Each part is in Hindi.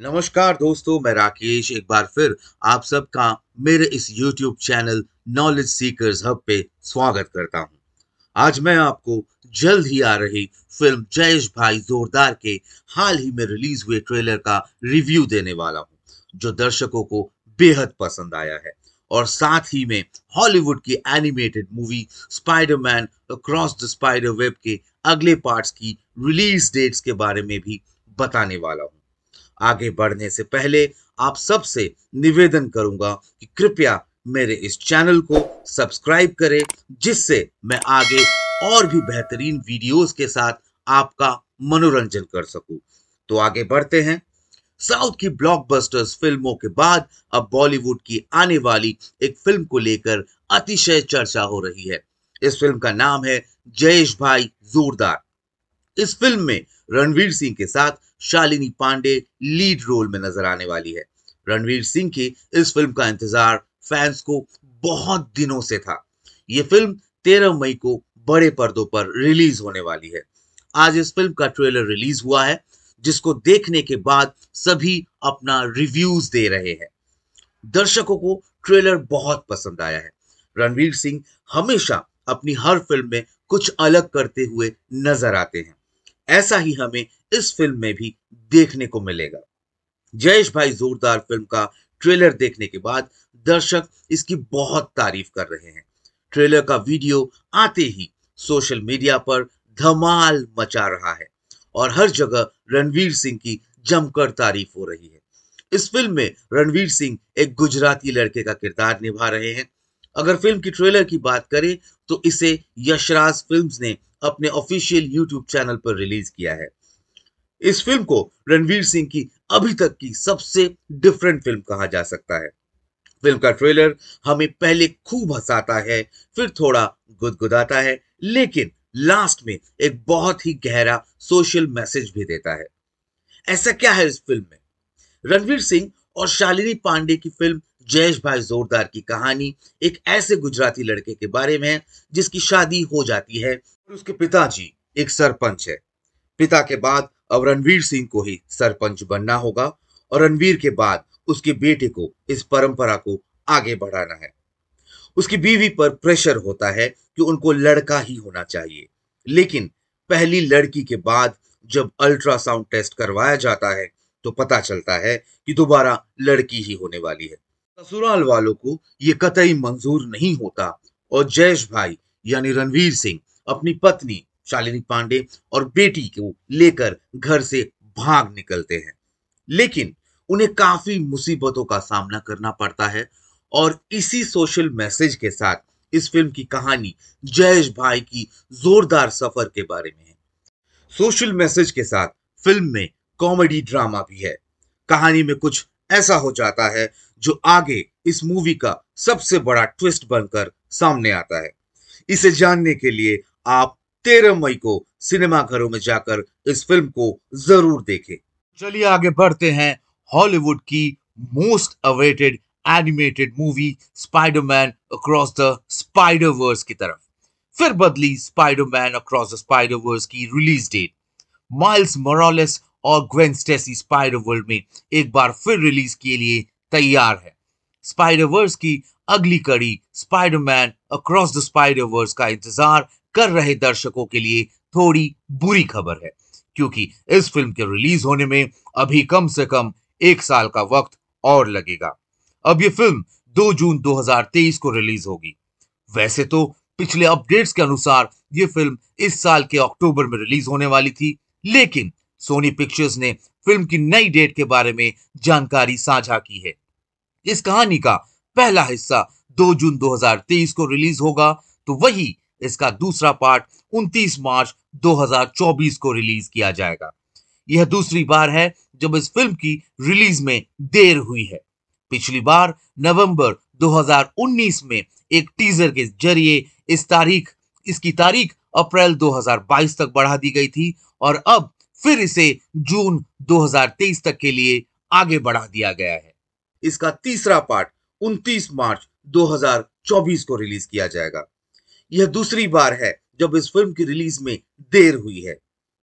नमस्कार दोस्तों मैं राकेश एक बार फिर आप सबका मेरे इस YouTube channel knowledge seekers hub पे स्वागत करता हूं। आज मैं आपको जल्द ही आ रही फिल्म जयेश भाई जोरदार के हाल ही में रिलीज हुए ट्रेलर का रिव्यू देने वाला हूं, जो दर्शकों को बेहद पसंद आया है और साथ ही में हॉलीवुड की animated movie Spiderman across the spider web के अगले पार्ट्स की रिलीज डेट्स के बारे में भी बताने वाला हूँ आगे बढ़ने से पहले आप सबसे निवेदन करूंगा कि कृपया मेरे इस चैनल को सब्सक्राइब करें जिससे मैं आगे और भी बेहतरीन वीडियोस के साथ आपका मनोरंजन कर सकूं। तो आगे बढ़ते हैं साउथ की ब्लॉकबस्टर्स फिल्मों के बाद अब बॉलीवुड की आने वाली एक फिल्म को लेकर अतिशय चर्चा हो रही है इस फिल्म का नाम है जयेश भाई जोरदार इस फिल्म में रणवीर सिंह के साथ शालिनी पांडे लीड रोल में नजर आने वाली है रणवीर सिंह की इस फिल्म का इंतजार फैंस को बहुत दिनों से था यह फिल्म 13 मई को बड़े पर्दों पर रिलीज होने वाली है आज इस फिल्म का ट्रेलर रिलीज हुआ है जिसको देखने के बाद सभी अपना रिव्यूज दे रहे हैं दर्शकों को ट्रेलर बहुत पसंद आया है रणवीर सिंह हमेशा अपनी हर फिल्म में कुछ अलग करते हुए नजर आते हैं ऐसा ही हमें इस फिल्म में भी देखने को मिलेगा जयेश भाई जोरदार फिल्म का ट्रेलर देखने के बाद दर्शक इसकी बहुत तारीफ कर रहे हैं ट्रेलर का वीडियो आते ही सोशल मीडिया पर धमाल मचा रहा है और हर जगह रणवीर सिंह की जमकर तारीफ हो रही है इस फिल्म में रणवीर सिंह एक गुजराती लड़के का किरदार निभा रहे हैं अगर फिल्म की ट्रेलर की बात करें तो इसे यशराज फिल्म्स ने अपने ऑफिशियल यूट्यूब चैनल पर रिलीज किया है इस फिल्म को रणवीर सिंह की अभी तक की सबसे डिफरेंट फिल्म कहा जा सकता है फिल्म का ट्रेलर हमें पहले खूब हंसाता है फिर थोड़ा गुदगुदाता है लेकिन लास्ट में एक बहुत ही गहरा सोशल मैसेज भी देता है ऐसा क्या है इस फिल्म में रणवीर सिंह और शालिनी पांडे की फिल्म जयेश भाई जोरदार की कहानी एक ऐसे गुजराती लड़के के बारे में जिसकी शादी हो जाती है और उसके पिताजी एक सरपंच है पिता के बाद अब रणवीर सिंह को ही सरपंच बनना होगा और रणवीर के बाद उसके बेटे को इस परंपरा को आगे बढ़ाना है उसकी बीवी पर प्रेशर होता है कि उनको लड़का ही होना चाहिए लेकिन पहली लड़की के बाद जब अल्ट्रासाउंड टेस्ट करवाया जाता है तो पता चलता है कि दोबारा लड़की ही होने वाली है ससुराल वालों को ये कतई मंजूर नहीं होता और जयेश भाई यानी रणवीर सिंह अपनी पत्नी शालिनी पांडे और बेटी को लेकर घर से भाग निकलते हैं लेकिन उन्हें काफी मुसीबतों का सामना करना पड़ता है और इसी सोशल मैसेज के साथ इस फिल्म की कहानी जयेश भाई की जोरदार सफर के बारे में है सोशल मैसेज के साथ फिल्म में कॉमेडी ड्रामा भी है कहानी में कुछ ऐसा हो जाता है जो आगे इस मूवी का सबसे बड़ा ट्विस्ट बनकर सामने आता है इसे जानने के लिए आप तेरह मई को सिनेमाघरों में जाकर इस फिल्म को जरूर देखें चलिए आगे बढ़ते हैं हॉलीवुड की most awaited animated movie Spiderman across the Spiderverse की तरफ फिर बदली स्पाइडरमैन अक्रॉस द स्पाइडरवर्स की रिलीज डेट माइल्स मोरालेस और ग्वेन स्टेसी स्पाइडर वर्ल्ड में एक बार फिर रिलीज के लिए तैयार है स्पाइडर वर्स की अगली कड़ी Spiderman across the spider verse का इंतजार कर रहे दर्शकों के लिए थोड़ी बुरी खबर है क्योंकि इस फिल्म के रिलीज होने में अभी कम से कम एक साल का वक्त और लगेगा अब ये फिल्म 2 जून 2023 को रिलीज होगी वैसे तो पिछले अपडेट्स के अनुसार ये फिल्म इस साल के अक्टूबर में रिलीज होने वाली थी लेकिन सोनी पिक्चर्स ने फिल्म की नई डेट के बारे में जानकारी साझा की है इस कहानी का पहला हिस्सा 2 जून 2023 को रिलीज होगा तो वही इसका दूसरा पार्ट 29 मार्च 2024 को रिलीज किया जाएगा यह दूसरी बार है जब इस फिल्म की रिलीज में देर हुई है पिछली बार नवंबर 2019 में एक टीजर के जरिए इस तारीख इसकी तारीख अप्रैल 2022 तक बढ़ा दी गई थी और अब फिर इसे जून 2023 तक के लिए आगे बढ़ा दिया गया है इसका तीसरा पार्ट 29 मार्च 2024 को रिलीज किया जाएगा यह दूसरी बार है जब इस फिल्म की रिलीज में देर हुई है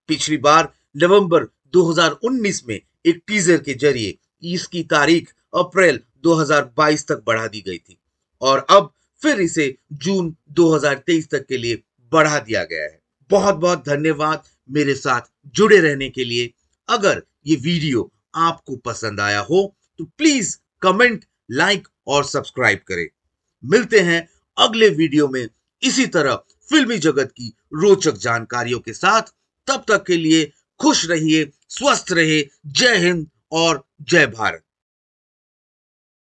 पिछली बार नवंबर 2019 में एक टीजर के जरिए इसकी तारीख अप्रैल 2022 तक बढ़ा दी गई थी और अब फिर इसे जून 2023 तक के लिए बढ़ा दिया गया है बहुत बहुत धन्यवाद मेरे साथ जुड़े रहने के लिए अगर ये वीडियो आपको पसंद आया हो तो प्लीज कमेंट लाइक और सब्सक्राइब करें मिलते हैं अगले वीडियो में इसी तरह फिल्मी जगत की रोचक जानकारियों के साथ तब तक के लिए खुश रहिए स्वस्थ रहे जय हिंद और जय भारत